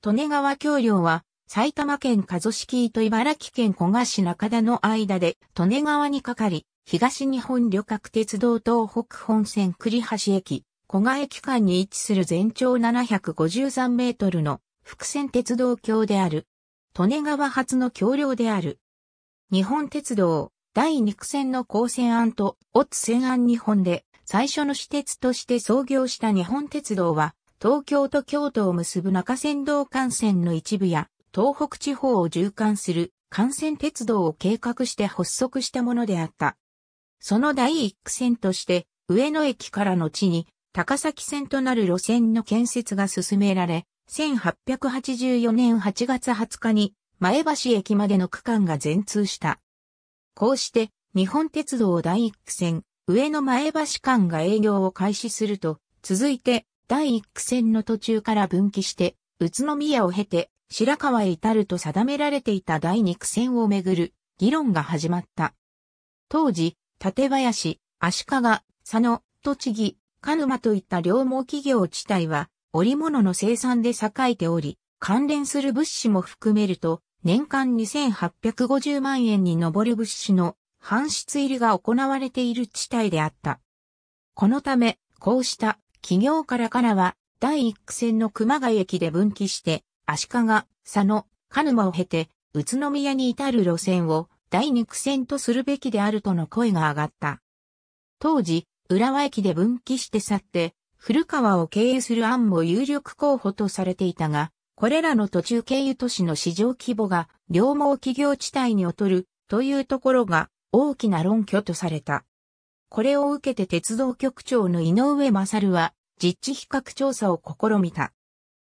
利根川橋梁は埼玉県加須敷と茨城県古河市中田の間で利根川にかかり、東日本旅客鉄道東北本線栗橋駅、古河駅間に位置する全長753メートルの複線鉄道橋である。利根川発の橋梁である。日本鉄道第2区線の高線案とオツ線案日本で最初の私鉄として創業した日本鉄道は東京と京都を結ぶ中山道幹線の一部や、東北地方を縦貫する幹線鉄道を計画して発足したものであった。その第一区線として、上野駅からの地に、高崎線となる路線の建設が進められ、1884年8月20日に、前橋駅までの区間が全通した。こうして、日本鉄道第一区線、上野前橋間が営業を開始すると、続いて、第一区線の途中から分岐して、宇都宮を経て、白川へ至ると定められていた第二区線をめぐる議論が始まった。当時、立林、足利、佐野、栃木、鹿沼といった両毛企業地帯は、織物の生産で栄えており、関連する物資も含めると、年間2850万円に上る物資の搬出入りが行われている地帯であった。このため、こうした企業からからは、第1区線の熊谷駅で分岐して、足利、佐野、鹿沼を経て、宇都宮に至る路線を第2区線とするべきであるとの声が上がった。当時、浦和駅で分岐して去って、古川を経由する案も有力候補とされていたが、これらの途中経由都市の市場規模が、両毛企業地帯に劣るというところが大きな論拠とされた。これを受けて鉄道局長の井上勝は、実地比較調査を試みた。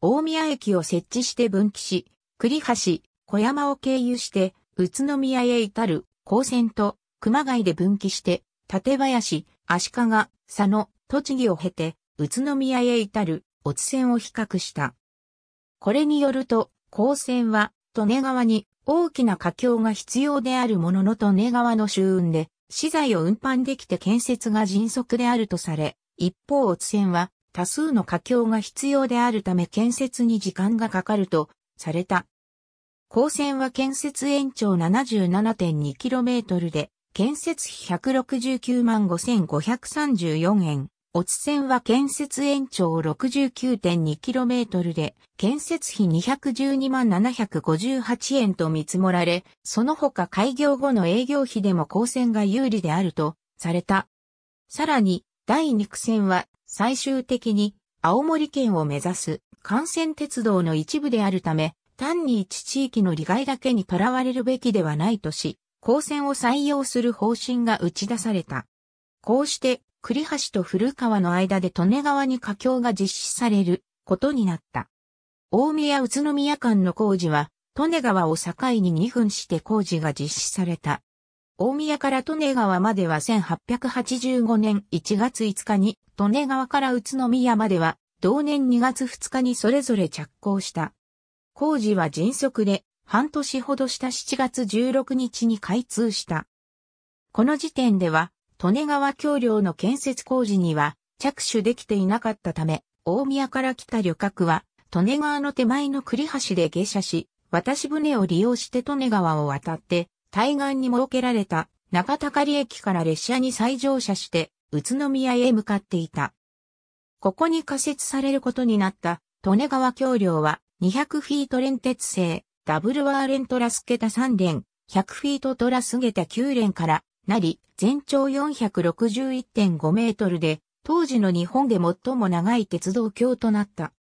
大宮駅を設置して分岐し、栗橋、小山を経由して、宇都宮へ至る、高専と、熊谷で分岐して、館林、足利、佐野、栃木を経て、宇都宮へ至る、乙線を比較した。これによると、高専は、利根川に大きな架橋が必要であるものの利根川の周運で、資材を運搬できて建設が迅速であるとされ、一方乙線は多数の架橋が必要であるため建設に時間がかかるとされた。高線は建設延長 77.2km で建設費169万5534円。乙線は建設延長 69.2km で、建設費212万758円と見積もられ、その他開業後の営業費でも高線が有利であるとされた。さらに、第2区線は最終的に青森県を目指す幹線鉄道の一部であるため、単に一地域の利害だけにとらわれるべきではないとし、高線を採用する方針が打ち出された。こうして栗橋と古川の間で利根川に架橋が実施されることになった。大宮宇都宮間の工事は、利根川を境に2分して工事が実施された。大宮から利根川までは1885年1月5日に、利根川から宇都宮までは、同年2月2日にそれぞれ着工した。工事は迅速で、半年ほどした7月16日に開通した。この時点では、利根川橋梁の建設工事には着手できていなかったため、大宮から来た旅客は、利根川の手前の栗橋で下車し、渡し船を利用して利根川を渡って、対岸に設けられた中高里駅から列車に再乗車して、宇都宮へ向かっていた。ここに仮設されることになった、利根川橋梁は、200フィート連鉄製、ダブルワーレントラス桁3連、100フィートトラス桁9連から、なり、全長461.5メートルで、当時の日本で最も長い鉄道橋となった。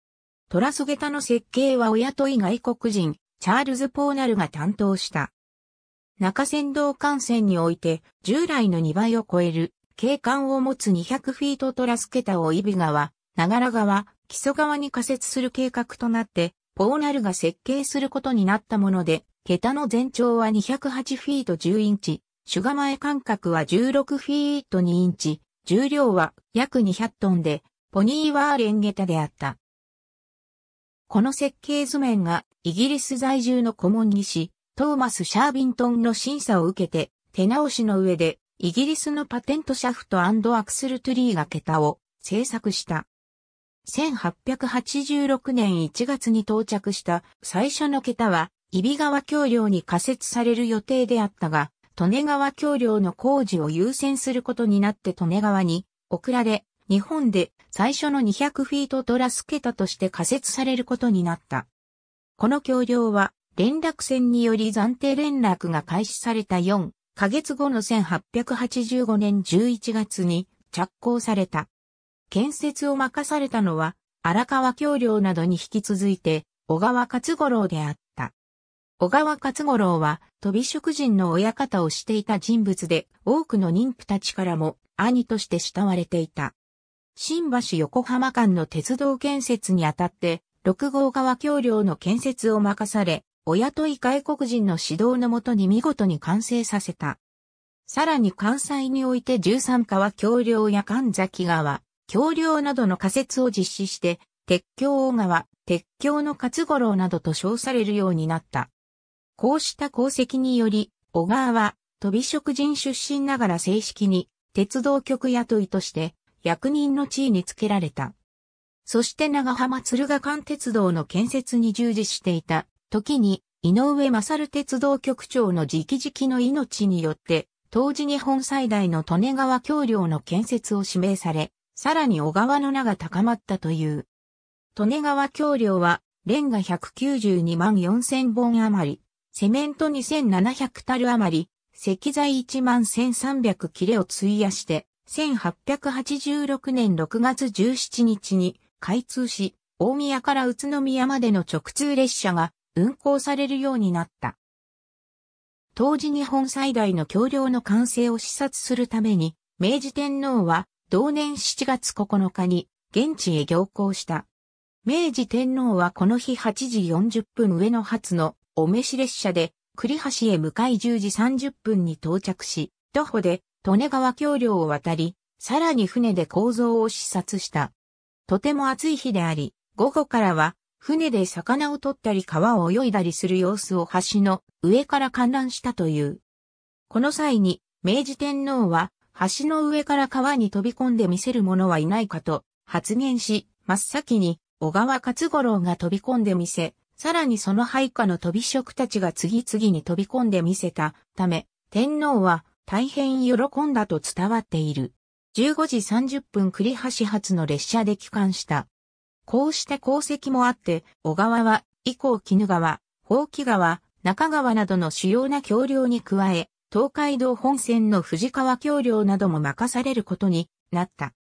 トラソゲタの設計は親とい外国人、チャールズ・ポーナルが担当した。中仙道幹線において、従来の2倍を超える、景観を持つ200フィートトラスケタを揖ビ川、長良川、木曽川に仮設する計画となって、ポーナルが設計することになったもので、桁の全長は208フィート10インチ、ュガ前間隔は16フィート2インチ、重量は約200トンで、ポニーワーレンゲタであった。この設計図面がイギリス在住の顧問技師、トーマス・シャービントンの審査を受けて、手直しの上で、イギリスのパテントシャフトアクスル・トゥリーが桁を製作した。1886年1月に到着した最初の桁は、イビ川橋梁に仮設される予定であったが、利根川橋梁の工事を優先することになって利根川に送られ、日本で最初の200フィートトラス桁として仮設されることになった。この橋梁は連絡船により暫定連絡が開始された4ヶ月後の1885年11月に着工された。建設を任されたのは荒川橋梁などに引き続いて小川勝五郎であった。小川勝五郎は、飛び職人の親方をしていた人物で、多くの妊婦たちからも、兄として慕われていた。新橋横浜間の鉄道建設にあたって、六号川橋梁の建設を任され、親とい外国人の指導のもとに見事に完成させた。さらに関西において十三川橋梁や神崎川、橋梁などの仮設を実施して、鉄橋大川、鉄橋の勝五郎などと称されるようになった。こうした功績により、小川は、飛び職人出身ながら正式に、鉄道局雇いとして、役人の地位につけられた。そして長浜鶴ヶ間鉄道の建設に従事していた、時に、井上勝鉄道局長の直々の命によって、当時日本最大の利根川橋梁の建設を指名され、さらに小川の名が高まったという。利根川橋梁は、レンガ192万4000本余り、セメント2700タル余り、石材1万1300切れを費やして、1886年6月17日に開通し、大宮から宇都宮までの直通列車が運行されるようになった。当時日本最大の橋梁の完成を視察するために、明治天皇は同年7月9日に現地へ行行した。明治天皇はこの日8時40分上の初のお召し列車で栗橋へ向かい10時30分に到着し、徒歩で利根川橋梁を渡り、さらに船で構造を視察した。とても暑い日であり、午後からは船で魚を取ったり川を泳いだりする様子を橋の上から観覧したという。この際に明治天皇は橋の上から川に飛び込んで見せる者はいないかと発言し、真っ先に小川勝五郎が飛び込んでみせ、さらにその配下の飛び職たちが次々に飛び込んでみせたため、天皇は大変喜んだと伝わっている。15時30分栗橋発の列車で帰還した。こうして功績もあって、小川は、以降絹川、宝器川、中川などの主要な橋梁に加え、東海道本線の藤川橋梁なども任されることになった。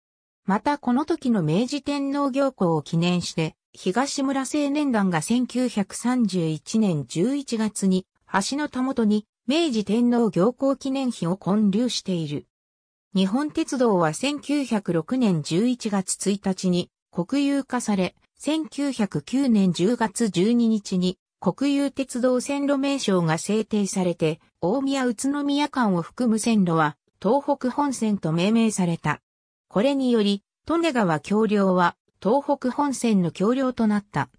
またこの時の明治天皇行幸を記念して、東村青年団が1931年11月に橋のたもとに明治天皇行幸記念碑を建立している。日本鉄道は1906年11月1日に国有化され、1909年10月12日に国有鉄道線路名称が制定されて、大宮宇都宮間を含む線路は東北本線と命名された。これにより、利根川橋梁は東北本線の橋梁となった。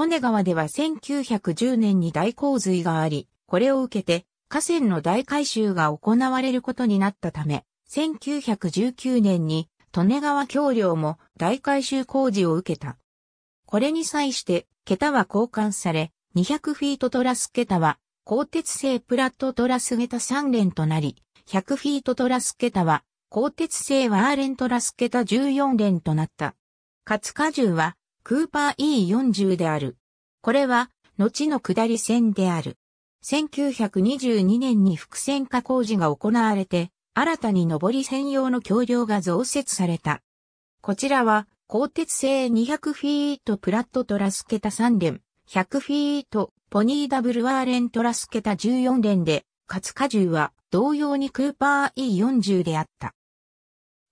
利根川では1910年に大洪水があり、これを受けて河川の大改修が行われることになったため、1919年に利根川橋梁も大改修工事を受けた。これに際して、桁は交換され、200フィートトラス桁は、鋼鉄製プラットトラス桁3連となり、100フィートトラス桁は、鋼鉄製ワーレントラス桁14連となった。活荷重は、クーパー E40 である。これは、後の下り線である。1922年に複線化工事が行われて、新たに上り専用の橋梁が増設された。こちらは、鋼鉄製200フィートプラットトラス桁3連、100フィートポニーダブルワーレントラス桁14連で、活荷重は同様にクーパー E40 であった。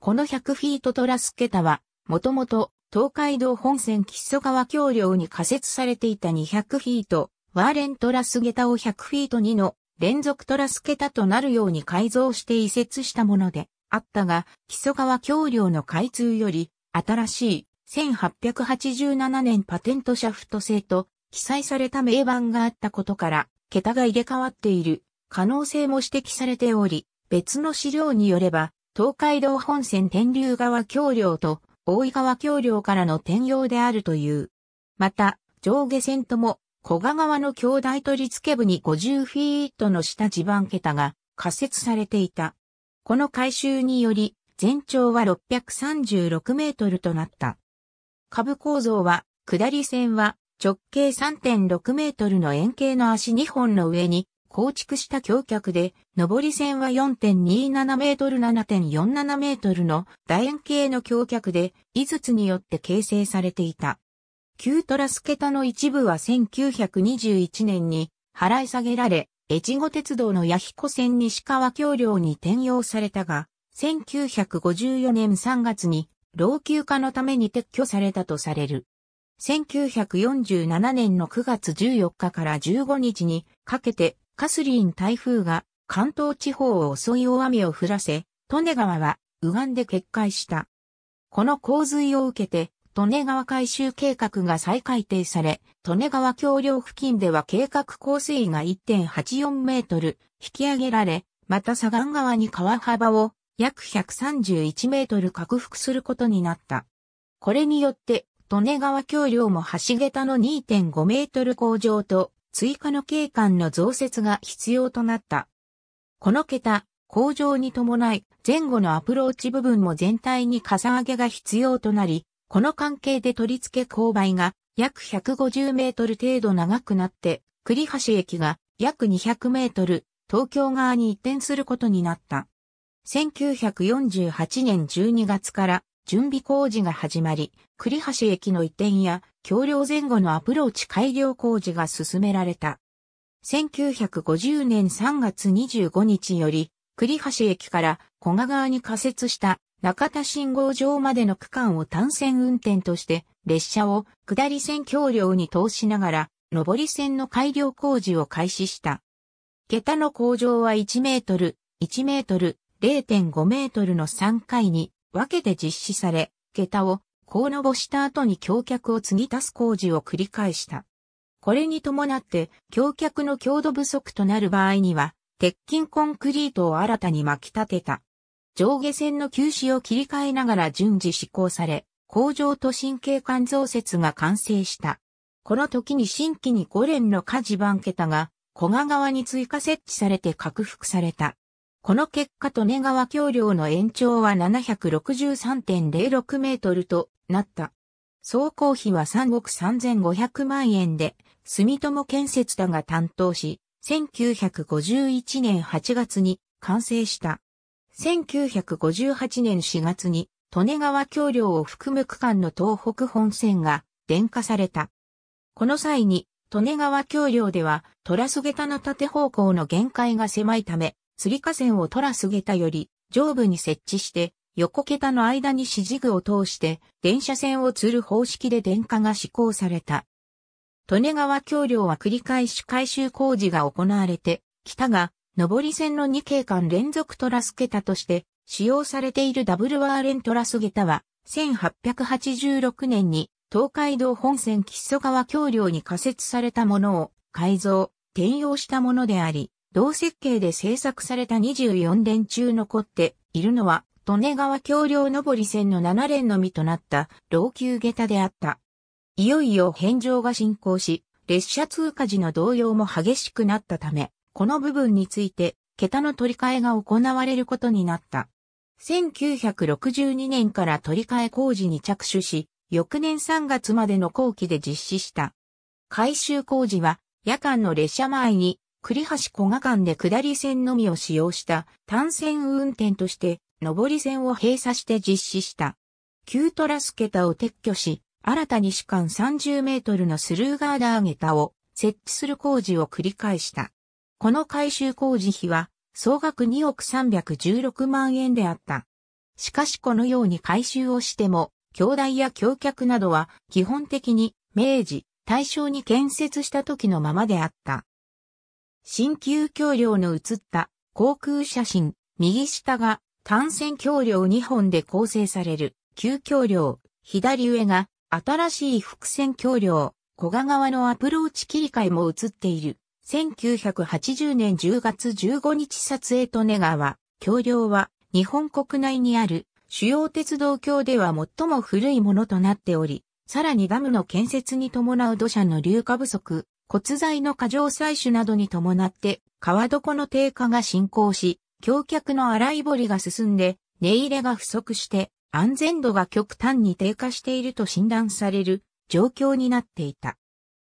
この100フィートトラスタは、もともと東海道本線木曽川橋梁に仮設されていた200フィート、ワーレントラス桁を100フィート2の連続トラス桁となるように改造して移設したものであったが、木曽川橋梁の開通より新しい1887年パテントシャフト製と記載された名板があったことから、桁が入れ替わっている可能性も指摘されており、別の資料によれば、東海道本線天竜川橋梁と大井川橋梁からの転用であるという。また、上下線とも、小賀川の橋台取付部に50フィートの下地盤桁が仮設されていた。この改修により、全長は636メートルとなった。株構造は、下り線は直径3.6メートルの円形の足2本の上に構築した橋脚で、上り線は4.27メートル7.47メートルの楕円形の橋脚で、井筒によって形成されていた。旧トラス桁の一部は1921年に払い下げられ、越後鉄道の弥彦線西川橋梁に転用されたが、1954年3月に老朽化のために撤去されたとされる。1947年の9月14日から15日にかけてカスリーン台風が関東地方を襲い大雨を降らせ、利根川は右岸で決壊した。この洪水を受けて、利根川改修計画が再改定され、利根川橋梁付近では計画降水が1.84メートル引き上げられ、また左岸側に川幅を約131メートル拡幅することになった。これによって、利根川橋梁も橋桁の2.5メートル向上と追加の景観の増設が必要となった。この桁、向上に伴い、前後のアプローチ部分も全体にかさ上げが必要となり、この関係で取り付け勾配が約150メートル程度長くなって、栗橋駅が約200メートル、東京側に移転することになった。1948年12月から準備工事が始まり、栗橋駅の移転や橋梁前後のアプローチ改良工事が進められた。1950年3月25日より、栗橋駅から小賀川に仮設した中田信号場までの区間を単線運転として、列車を下り線橋梁に通しながら、上り線の改良工事を開始した。下駄の工場は1メートル、1メートル、0.5メートルの3回に分けて実施され、下駄をこうのぼした後に橋脚を継ぎ足す工事を繰り返した。これに伴って橋脚の強度不足となる場合には、鉄筋コンクリートを新たに巻き立てた。上下線の休止を切り替えながら順次施行され、工場と神経管増設が完成した。この時に新規に5連の火事番桁が、小賀川に追加設置されて拡幅された。この結果と根川橋梁の延長は763.06メートルとなった。総工費は3億3500万円で、住友建設だが担当し、1951年8月に完成した。1958年4月に、利根川橋梁を含む区間の東北本線が電化された。この際に、利根川橋梁では、トラスゲの縦方向の限界が狭いため、釣り河川をトラスゲより上部に設置して、横桁の間に指示具を通して電車線を吊る方式で電化が施行された。利根川橋梁は繰り返し改修工事が行われて、北が上り線の2景間連続トラス桁として使用されているダブルワーレントラス桁は、1886年に東海道本線木曽川橋梁に仮設されたものを改造、転用したものであり、同設計で製作された24連中残っているのは利根川橋梁上り線の7連のみとなった老朽下駄であった。いよいよ返上が進行し、列車通過時の動揺も激しくなったため、この部分について、下駄の取り替えが行われることになった。1962年から取り替え工事に着手し、翌年3月までの後期で実施した。改修工事は、夜間の列車前に、栗橋小賀間で下り線のみを使用した単線運転として上り線を閉鎖して実施した。旧トラス桁を撤去し、新たに主間30メートルのスルーガーダー桁を設置する工事を繰り返した。この改修工事費は総額2億316万円であった。しかしこのように改修をしても、橋台や橋脚などは基本的に明治、大正に建設した時のままであった。新旧橋梁の写った航空写真、右下が単線橋梁2本で構成される旧橋梁、左上が新しい複線橋梁、小賀川のアプローチ切り替えも映っている。1980年10月15日撮影と根川、橋梁は日本国内にある主要鉄道橋では最も古いものとなっており、さらにダムの建設に伴う土砂の硫化不足、骨材の過剰採取などに伴って川床の低下が進行し、橋脚の荒いりが進んで、根入れが不足して安全度が極端に低下していると診断される状況になっていた。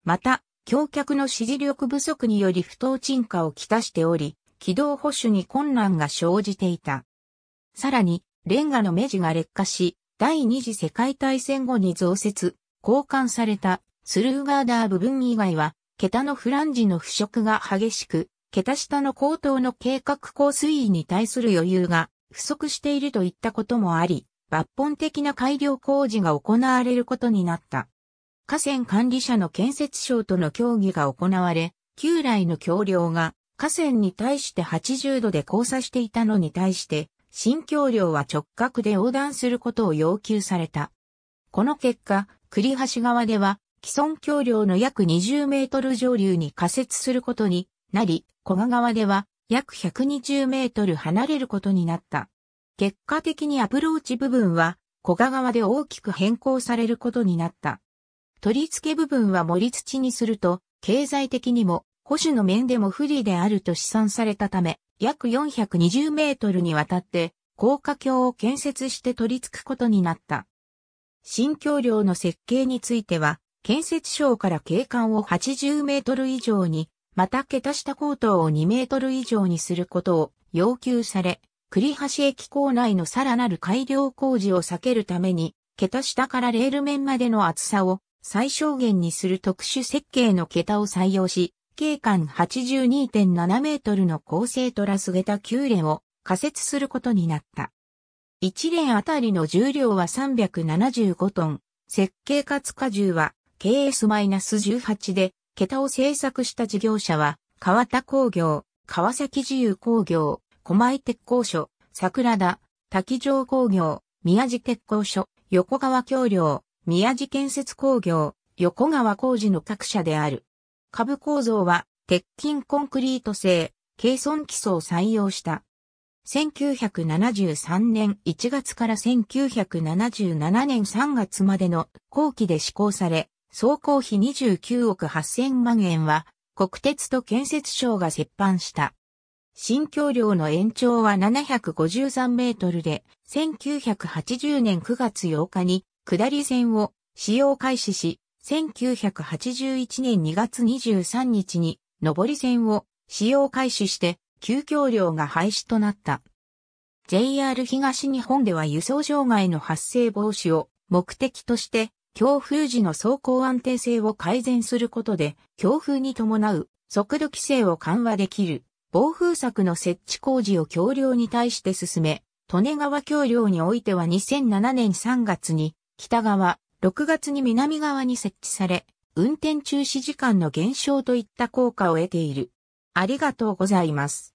また、橋脚の支持力不足により不当沈下をきたしており、軌道保守に困難が生じていた。さらに、レンガの目地が劣化し、第二次世界大戦後に増設、交換されたスルーガーダー部分以外は、桁のフランジの腐食が激しく、桁下の高騰の計画降水位に対する余裕が不足しているといったこともあり、抜本的な改良工事が行われることになった。河川管理者の建設省との協議が行われ、旧来の橋梁が河川に対して80度で交差していたのに対して、新橋梁は直角で横断することを要求された。この結果、栗橋側では既存橋梁の約20メートル上流に仮設することになり、小賀川では約120メートル離れることになった。結果的にアプローチ部分は小賀川で大きく変更されることになった。取り付け部分は盛り土にすると、経済的にも保守の面でも不利であると試算されたため、約420メートルにわたって高架橋を建設して取り付くことになった。新橋梁の設計については、建設省から景観を80メートル以上にまた桁下高等を2メートル以上にすることを要求され、栗橋駅構内のさらなる改良工事を避けるために、桁下からレール面までの厚さを最小限にする特殊設計の桁を採用し、景観82.7メートルの構成トラス桁9連を仮設することになった。1連あたりの重量は375トン、設計かつ荷重は KS-18 で桁を製作した事業者は、川田工業、川崎自由工業、狛江鉄工所、桜田、滝城工業、宮地鉄工所、横川橋梁、宮地建設工業、横川工事の各社である。株構造は、鉄筋コンクリート製、軽損基礎を採用した。1973年1月から1977年3月までの後期で施行され、総工費29億8000万円は、国鉄と建設省が折半した。新橋梁の延長は753メートルで、1980年9月8日に下り線を使用開始し、1981年2月23日に上り線を使用開始して、急橋梁が廃止となった。JR 東日本では輸送障害の発生防止を目的として強風時の走行安定性を改善することで、強風に伴う速度規制を緩和できる、防風柵の設置工事を橋梁に対して進め、利根川橋梁においては2007年3月に北側、6月に南側に設置され、運転中止時間の減少といった効果を得ている。ありがとうございます。